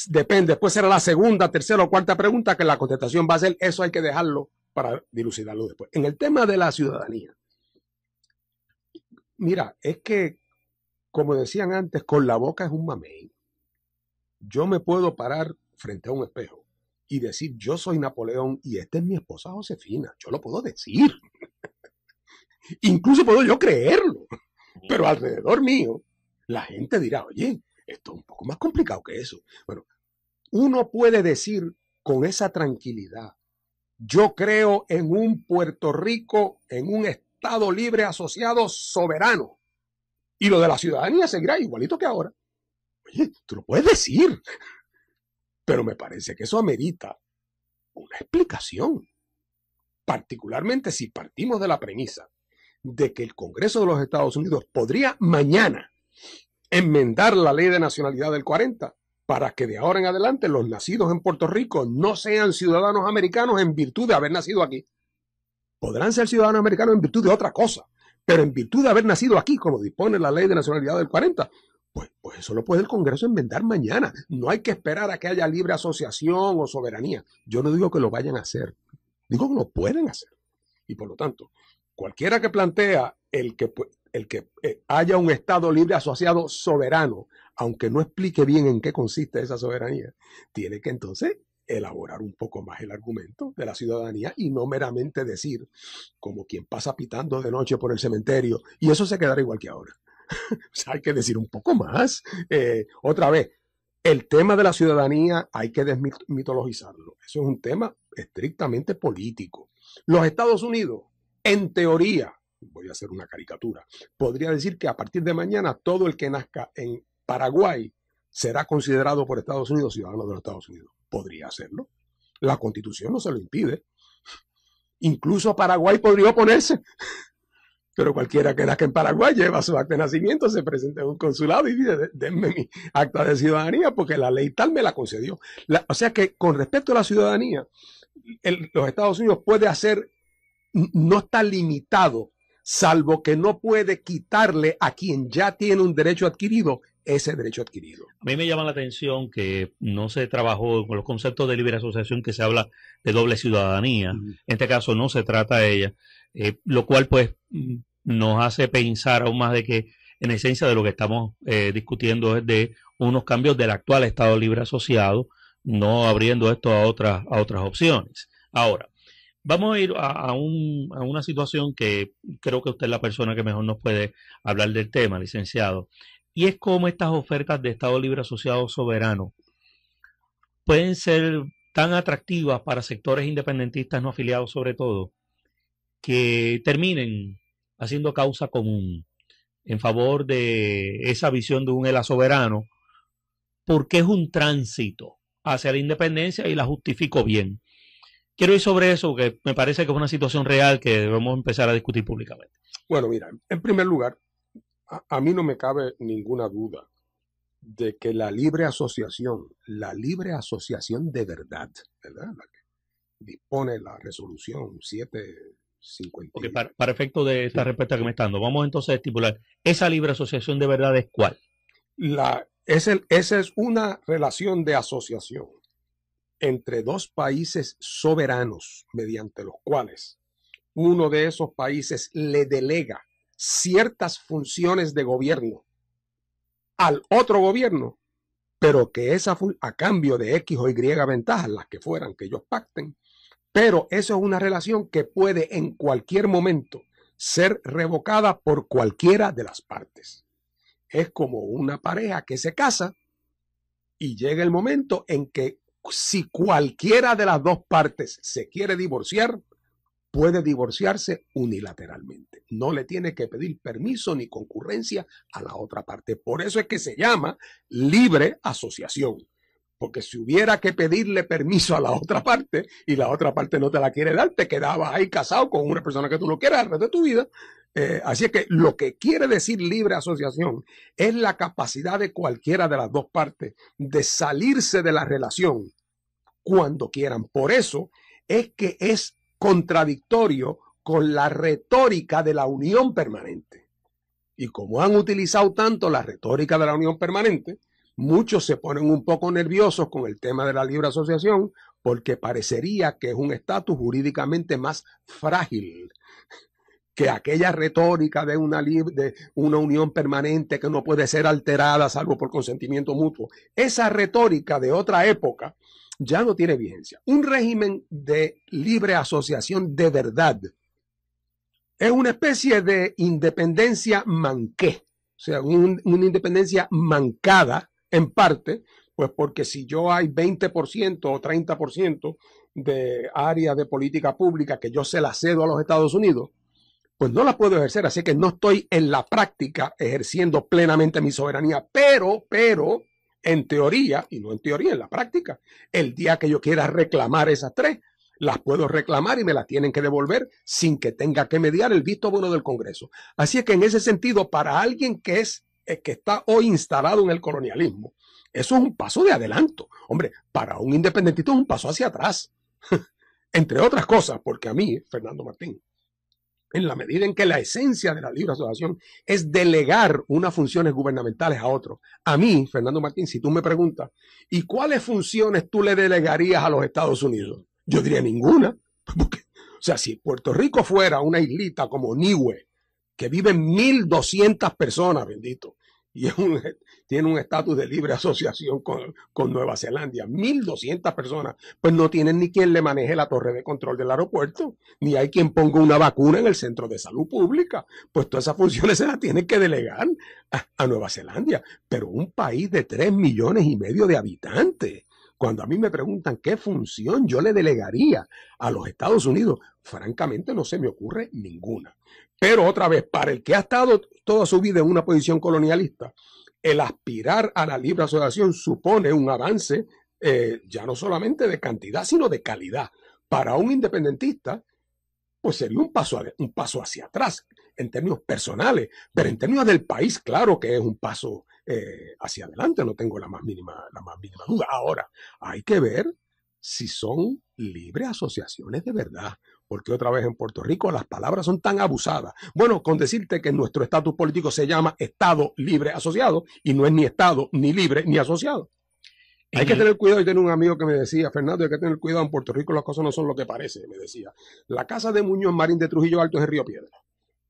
S2: depende, después será la segunda, tercera o cuarta pregunta que la contestación va a ser, eso hay que dejarlo para dilucidarlo después. En el tema de la ciudadanía, mira, es que, como decían antes, con la boca es un mamey. Yo me puedo parar frente a un espejo y decir yo soy Napoleón y esta es mi esposa Josefina. Yo lo puedo decir. Incluso puedo yo creerlo. Pero alrededor mío, la gente dirá, oye, esto es un poco más complicado que eso. Bueno, uno puede decir con esa tranquilidad, yo creo en un Puerto Rico, en un Estado libre asociado soberano. Y lo de la ciudadanía seguirá igualito que ahora. Oye, tú lo puedes decir. Pero me parece que eso amerita una explicación, particularmente si partimos de la premisa de que el Congreso de los Estados Unidos podría mañana enmendar la ley de nacionalidad del 40 para que de ahora en adelante los nacidos en Puerto Rico no sean ciudadanos americanos en virtud de haber nacido aquí. Podrán ser ciudadanos americanos en virtud de otra cosa, pero en virtud de haber nacido aquí, como dispone la ley de nacionalidad del 40, pues, pues, eso lo puede el Congreso enmendar mañana. No hay que esperar a que haya libre asociación o soberanía. Yo no digo que lo vayan a hacer, digo que lo pueden hacer. Y por lo tanto, cualquiera que plantea el que, el que eh, haya un Estado libre asociado soberano, aunque no explique bien en qué consiste esa soberanía, tiene que entonces elaborar un poco más el argumento de la ciudadanía y no meramente decir como quien pasa pitando de noche por el cementerio y eso se quedará igual que ahora. o sea, hay que decir un poco más. Eh, otra vez, el tema de la ciudadanía hay que desmitologizarlo. Eso es un tema estrictamente político. Los Estados Unidos, en teoría, voy a hacer una caricatura, podría decir que a partir de mañana todo el que nazca en Paraguay será considerado por Estados Unidos ciudadano de los Estados Unidos. Podría hacerlo. La constitución no se lo impide. Incluso Paraguay podría oponerse. Pero cualquiera que nazca en Paraguay lleva su acta de nacimiento, se presenta en un consulado y dice, denme mi acta de ciudadanía porque la ley tal me la concedió. o sea que con respecto a la ciudadanía, los Estados Unidos puede hacer, no está limitado, salvo que no puede quitarle a quien ya tiene un derecho adquirido ese derecho adquirido.
S1: A mí me llama la atención que no se trabajó con los conceptos de libre asociación que se habla de doble ciudadanía. En este caso no se trata de ella, eh, lo cual pues nos hace pensar aún más de que en esencia de lo que estamos eh, discutiendo es de unos cambios del actual Estado Libre Asociado, no abriendo esto a otras, a otras opciones. Ahora, vamos a ir a, una situación que creo que usted es la persona que mejor nos puede hablar del tema, licenciado y es como estas ofertas de Estado Libre Asociado Soberano pueden ser tan atractivas para sectores independentistas no afiliados sobre todo, que terminen haciendo causa común en favor de esa visión de un ELA soberano, porque es un tránsito hacia la independencia y la justifico bien. Quiero ir sobre eso, que me parece que es una situación real que debemos empezar a discutir públicamente.
S2: Bueno, mira, en primer lugar, a, mí no me cabe ninguna duda de que la libre asociación, la libre asociación de verdad, ¿verdad? dispone la resolución 750.
S1: para, efecto de esta respuesta que me está dando, vamos entonces a estipular, ¿esa libre asociación de verdad es cuál? La, es el, esa
S2: es una relación de asociación entre dos países soberanos mediante los cuales uno de esos países le delega ciertas funciones de gobierno al otro gobierno, pero que esa a cambio de X o Y ventajas, las que fueran que ellos pacten, pero eso es una relación que puede en cualquier momento ser revocada por cualquiera de las partes. Es como una pareja que se casa y llega el momento en que si cualquiera de las dos partes se quiere divorciar, puede divorciarse unilateralmente. No le tiene que pedir permiso ni concurrencia a la otra parte. Por eso es que se llama libre asociación. Porque si hubiera que pedirle permiso a la otra parte y la otra parte no te la quiere dar, te quedabas ahí casado con una persona que tú no quieras alrededor de tu vida. Eh, así es que lo que quiere decir libre asociación es la capacidad de cualquiera de las dos partes de salirse de la relación cuando quieran. Por eso es que es contradictorio con la retórica de la unión permanente. Y como han utilizado tanto la retórica de la unión permanente, muchos se ponen un poco nerviosos con el tema de la libre asociación porque parecería que es un estatus jurídicamente más frágil que aquella retórica de una, de una unión permanente que no puede ser alterada salvo por consentimiento mutuo. Esa retórica de otra época ya no tiene vigencia. Un régimen de libre asociación de verdad es una especie de independencia manqué, o sea, una independencia mancada en parte, pues porque si yo hay 20% o 30% de área de política pública que yo se la cedo a los Estados Unidos, pues no la puedo ejercer, así que no estoy en la práctica ejerciendo plenamente mi soberanía, pero, pero, en teoría, y no en teoría, en la práctica, el día que yo quiera reclamar esas tres, las puedo reclamar y me las tienen que devolver sin que tenga que mediar el visto bueno del Congreso. Así es que en ese sentido, para alguien que es eh, que está hoy instalado en el colonialismo, eso es un paso de adelanto. Hombre, para un independentista es un paso hacia atrás. Entre otras cosas, porque a mí, Fernando Martín, en la medida en que la esencia de la libre asociación es delegar unas funciones gubernamentales a otros. A mí, Fernando Martín, si tú me preguntas, ¿y cuáles funciones tú le delegarías a los Estados Unidos? Yo diría ninguna. o sea, si Puerto Rico fuera una islita como Niue, que viven 1.200 personas, bendito, y tiene un estatus de libre asociación con, Nueva Zelanda. 1.200 personas, pues no tienen ni quien le maneje la torre de control del aeropuerto, ni hay quien ponga una vacuna en el centro de salud pública. Pues todas esas funciones se las tienen que delegar a, a Nueva Zelanda. Pero un país de 3 millones y medio de habitantes, cuando a mí me preguntan qué función yo le delegaría a los Estados Unidos, francamente no se me ocurre ninguna. Pero otra vez, para el que ha estado toda su vida en una posición colonialista, el aspirar a la libre asociación supone un avance eh, ya no solamente de cantidad, sino de calidad. Para un independentista, pues sería un paso, un paso hacia atrás en términos personales, pero en términos del país, claro que es un paso eh, hacia adelante, no tengo la más, mínima, la más mínima duda. Ahora, hay que ver si son libres asociaciones de verdad porque otra vez en Puerto Rico las palabras son tan abusadas. Bueno, con decirte que nuestro estatus político se llama Estado Libre Asociado y no es ni Estado, ni libre, ni asociado. Hay que tener cuidado. y tenía un amigo que me decía, Fernando, hay que tener cuidado. En Puerto Rico las cosas no son lo que parece, me decía. La casa de Muñoz Marín de Trujillo Alto es en Río Piedra.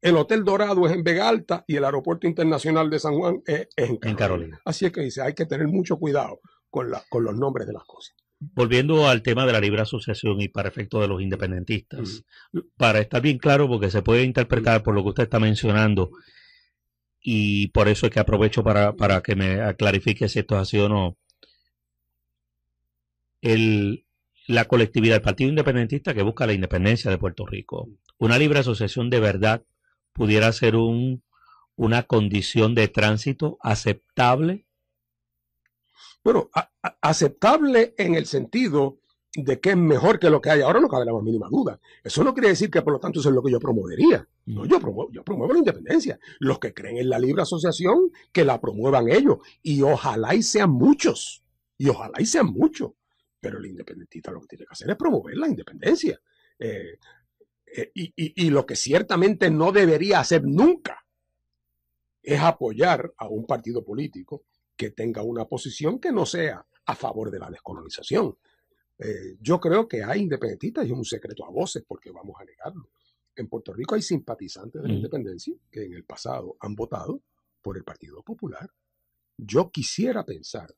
S2: El Hotel Dorado es en Vega Alta y el Aeropuerto Internacional de San Juan es, en, Carolina. Así es que dice, hay que tener mucho cuidado con los nombres de las cosas
S1: volviendo al tema de la libre asociación y para efecto de los independentistas, para estar bien claro, porque se puede interpretar por lo que usted está mencionando, y por eso es que aprovecho para, para que me clarifique si esto es así o no. El, la colectividad, el Partido Independentista que busca la independencia de Puerto Rico, una libre asociación de verdad pudiera ser un, una condición de tránsito aceptable bueno, aceptable en el sentido de que es mejor que lo que hay ahora, no cabe la
S2: más mínima duda. Eso no quiere decir que por lo tanto eso es lo que yo promovería. No, mm. yo promuevo, yo la independencia. Los que creen en la libre asociación, que la promuevan ellos. Y ojalá y sean muchos. Y ojalá y sean muchos. Pero el independentista lo que tiene que hacer es promover la independencia. Eh, eh, y lo que ciertamente no debería hacer nunca es apoyar a un partido político que tenga una posición que no sea a favor de la descolonización. Eh, yo creo que hay independentistas y es un secreto a voces, porque vamos a negarlo. En Puerto Rico hay simpatizantes de la mm. independencia que en el pasado han votado por el Partido Popular. Yo quisiera pensar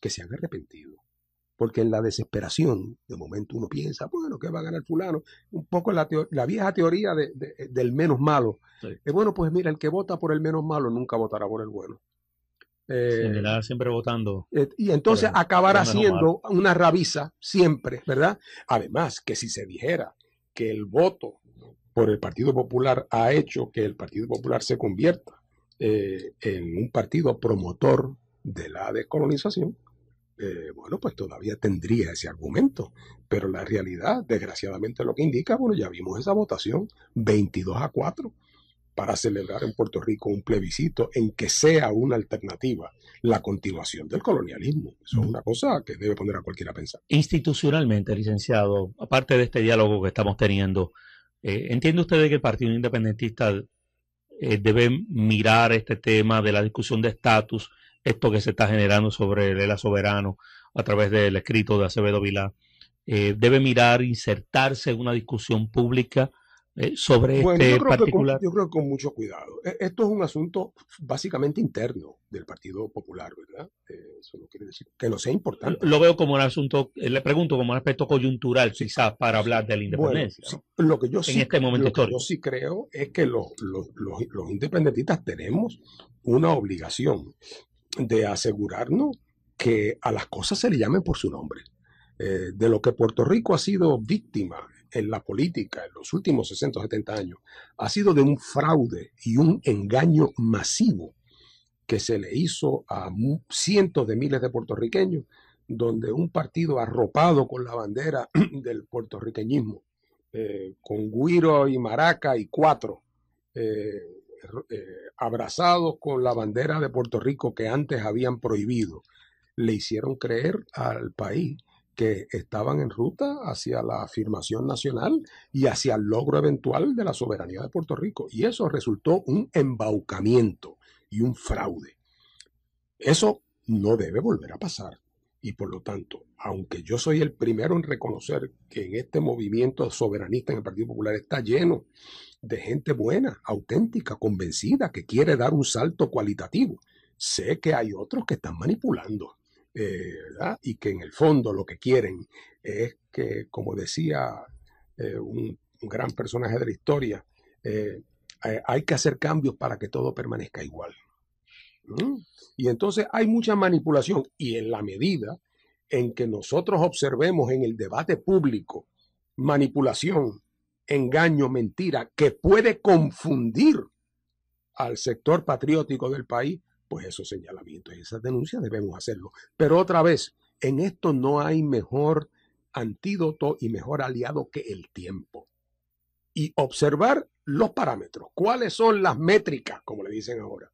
S2: que se han arrepentido, porque en la desesperación, de momento uno piensa, bueno, ¿qué va a ganar fulano? Un poco la, vieja teoría del menos malo. Eh, bueno, pues mira, el que vota por el menos malo nunca votará por el bueno.
S1: Eh, siempre votando. Eh, y entonces acabará siendo
S2: una rabiza siempre, ¿verdad? Además, que si se dijera que el voto por el Partido Popular ha hecho que el Partido Popular se convierta eh, en un partido promotor de la descolonización, bueno, pues todavía tendría ese argumento. Pero la realidad, desgraciadamente, lo que indica, bueno, ya vimos esa votación 22 a 4 para celebrar en Puerto Rico un plebiscito en que sea una alternativa la continuación del colonialismo. Eso es mm. una cosa que debe poner a cualquiera a pensar.
S1: Institucionalmente, licenciado, aparte de este diálogo que estamos teniendo, eh, ¿entiende usted que el Partido Independentista eh, debe mirar este tema de la discusión de estatus, esto que se está generando sobre el ELA soberano a través del escrito de Acevedo Vilá? Eh, debe mirar, insertarse en una discusión pública eh, sobre este yo particular?
S2: yo creo que con mucho cuidado. E, esto es un asunto
S1: básicamente interno
S2: del Partido Popular, ¿verdad? Eh, eso no quiere
S1: decir que no sea importante. Lo veo como un asunto, eh, le pregunto como un aspecto coyuntural, quizás, para hablar de la independencia. lo que yo sí, este momento yo
S2: sí creo es que los, independentistas tenemos una obligación de asegurarnos que a las cosas se le llamen por su nombre. de lo que Puerto Rico ha sido víctima en la política en los últimos 60 70 años ha sido de un fraude y un engaño masivo que se le hizo a cientos de miles de puertorriqueños, donde un partido arropado con la bandera del puertorriqueñismo, eh, con Guiro y Maraca y cuatro, eh, eh, abrazados con la bandera de Puerto Rico que antes habían prohibido, le hicieron creer al país que estaban en ruta hacia la afirmación nacional y hacia el logro eventual de la soberanía de Puerto Rico. Y eso resultó un embaucamiento y un fraude. Eso no debe volver a pasar. Y por lo tanto, aunque yo soy el primero en reconocer que en este movimiento soberanista en el Partido Popular está lleno de gente buena, auténtica, convencida, que quiere dar un salto cualitativo, sé que hay otros que están manipulando eh, y que en el fondo lo que quieren es que, como decía eh, un, gran personaje de la historia, eh, hay que hacer cambios para que todo permanezca igual. Y entonces hay mucha manipulación y en la medida en que nosotros observemos en el debate público manipulación, engaño, mentira, que puede confundir al sector patriótico del país, pues esos señalamientos y esas denuncias debemos hacerlo. Pero otra vez, en esto no hay mejor antídoto y mejor aliado que el tiempo. Y observar los parámetros, cuáles son las métricas, como le dicen ahora.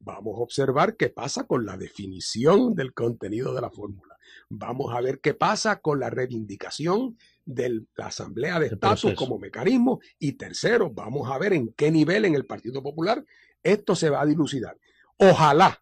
S2: Vamos a observar qué pasa con la definición del contenido de la fórmula. Vamos a ver qué pasa con la reivindicación de la Asamblea de Estatus como mecanismo. Y tercero, vamos a ver en qué nivel en el Partido Popular esto se va a dilucidar. Ojalá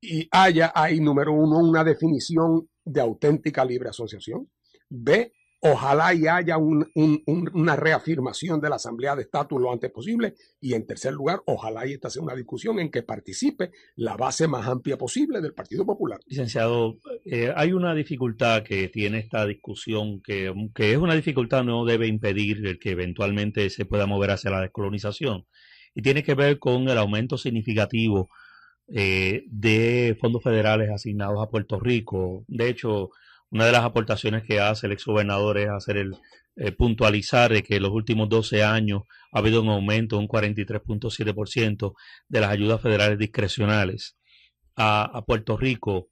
S2: y haya ahí, número uno, una definición de auténtica libre asociación. B, ojalá y haya una reafirmación de la Asamblea de Estatus lo antes posible. Y en tercer lugar, ojalá y esta sea una discusión en que participe la base más amplia posible del Partido Popular.
S1: Licenciado, eh, hay una dificultad que tiene esta discusión, que, que es una dificultad no debe impedir el que eventualmente se pueda mover hacia la descolonización y tiene que ver con el aumento significativo eh, de fondos federales asignados a Puerto Rico. De hecho, una de las aportaciones que hace el exgobernador es hacer el eh, puntualizar de que en los últimos 12 años ha habido un aumento, un 43.7% de las ayudas federales discrecionales a, Puerto Rico.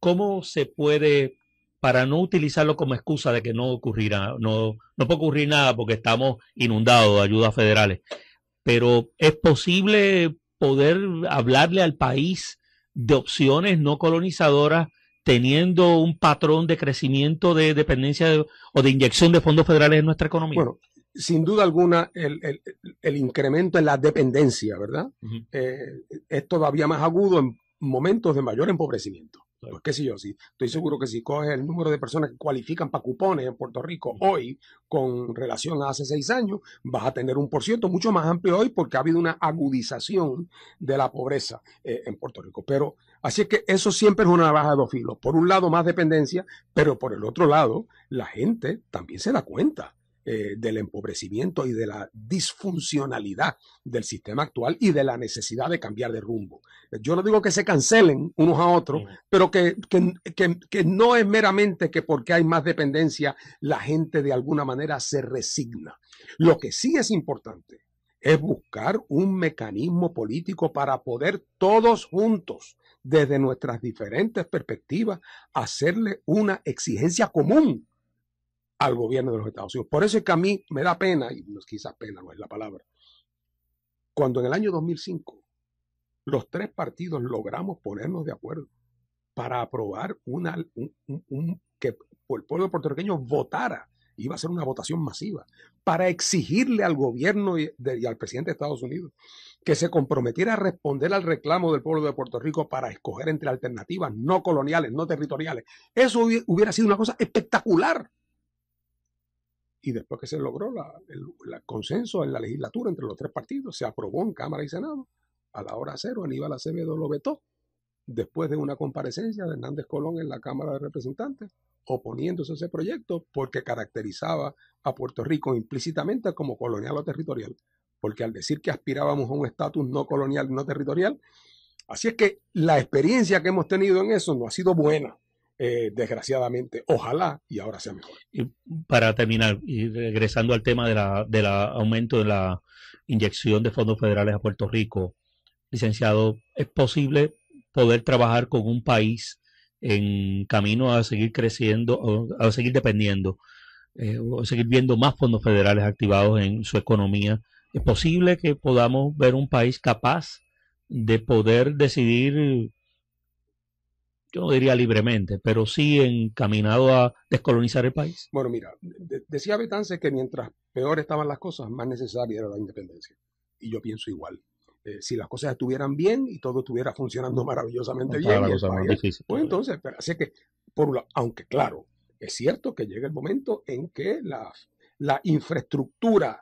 S1: ¿Cómo se puede para no utilizarlo como excusa de que no ocurrirá, no, no puede ocurrir nada porque estamos inundados de ayudas federales pero es posible poder hablarle al país de opciones no colonizadoras teniendo un patrón de crecimiento de dependencia o de inyección de fondos federales en nuestra economía? Bueno,
S2: sin duda alguna, el, incremento en la dependencia, ¿verdad? Eh, es todavía más agudo en momentos de mayor empobrecimiento. Pues qué sé yo, sí. Estoy seguro que si coges el número de personas que cualifican para cupones en Puerto Rico hoy con relación a hace seis años, vas a tener un por ciento mucho más amplio hoy porque ha habido una agudización de la pobreza eh, en Puerto Rico. Pero así es que eso siempre es una navaja de dos filos. Por un lado, más dependencia, pero por el otro lado, la gente también se da cuenta eh, del empobrecimiento y de la disfuncionalidad del sistema actual y de la necesidad de cambiar de rumbo. Yo no digo que se cancelen unos a otros, pero que, que, no es meramente que porque hay más dependencia la gente de alguna manera se resigna. Lo que sí es importante es buscar un mecanismo político para poder todos juntos, desde nuestras diferentes perspectivas, hacerle una exigencia común al gobierno de los Estados Unidos. Por eso es que a mí me da pena, y quizás pena no es la palabra, cuando en el año 2005 los tres partidos logramos ponernos de acuerdo para aprobar una, que el pueblo puertorriqueño votara, iba a ser una votación masiva, para exigirle al gobierno y al presidente de Estados Unidos que se comprometiera a responder al reclamo del pueblo de Puerto Rico para escoger entre alternativas no coloniales, no territoriales. Eso hubiera sido una cosa espectacular y después que se logró el, consenso en la legislatura entre los tres partidos, se aprobó en Cámara y Senado. A la hora cero, Aníbal Acevedo lo vetó, después de una comparecencia de Hernández Colón en la Cámara de Representantes, oponiéndose a ese proyecto porque caracterizaba a Puerto Rico implícitamente como colonial o territorial, porque al decir que aspirábamos a un estatus no colonial, no territorial, así es que la experiencia que hemos tenido en eso no ha sido buena. Eh, desgraciadamente, ojalá y ahora sea mejor.
S1: para terminar, y regresando al tema del la, de aumento de la inyección de fondos federales a Puerto Rico, licenciado, ¿es posible poder trabajar con un país en camino a seguir creciendo, a seguir dependiendo, a eh, seguir viendo más fondos federales activados en su economía? ¿Es posible que podamos ver un país capaz de poder decidir yo diría libremente, pero sí encaminado a descolonizar el país?
S2: Bueno, mira, decía Betance que mientras peor estaban las cosas, más necesaria era la independencia. Y yo pienso igual. Eh, si las cosas estuvieran bien y todo estuviera funcionando maravillosamente bien, pues entonces, así que, por aunque claro, es cierto que llega el momento en que la infraestructura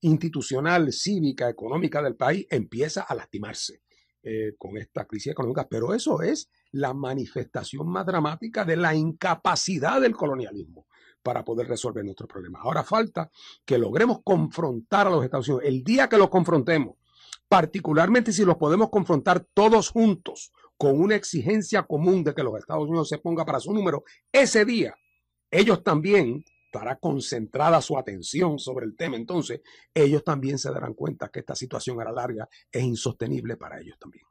S2: institucional, cívica, económica del país empieza a lastimarse. Eh, con esta crisis económica, pero eso es la manifestación más dramática de la incapacidad del colonialismo para poder resolver nuestros problemas. Ahora falta que logremos confrontar a los Estados Unidos. El día que los confrontemos, particularmente si los podemos confrontar todos juntos con una exigencia común de que los Estados Unidos se ponga para su número, ese día ellos también hará concentrada su atención sobre el tema, entonces ellos también se darán cuenta que esta situación a la larga es insostenible para ellos también.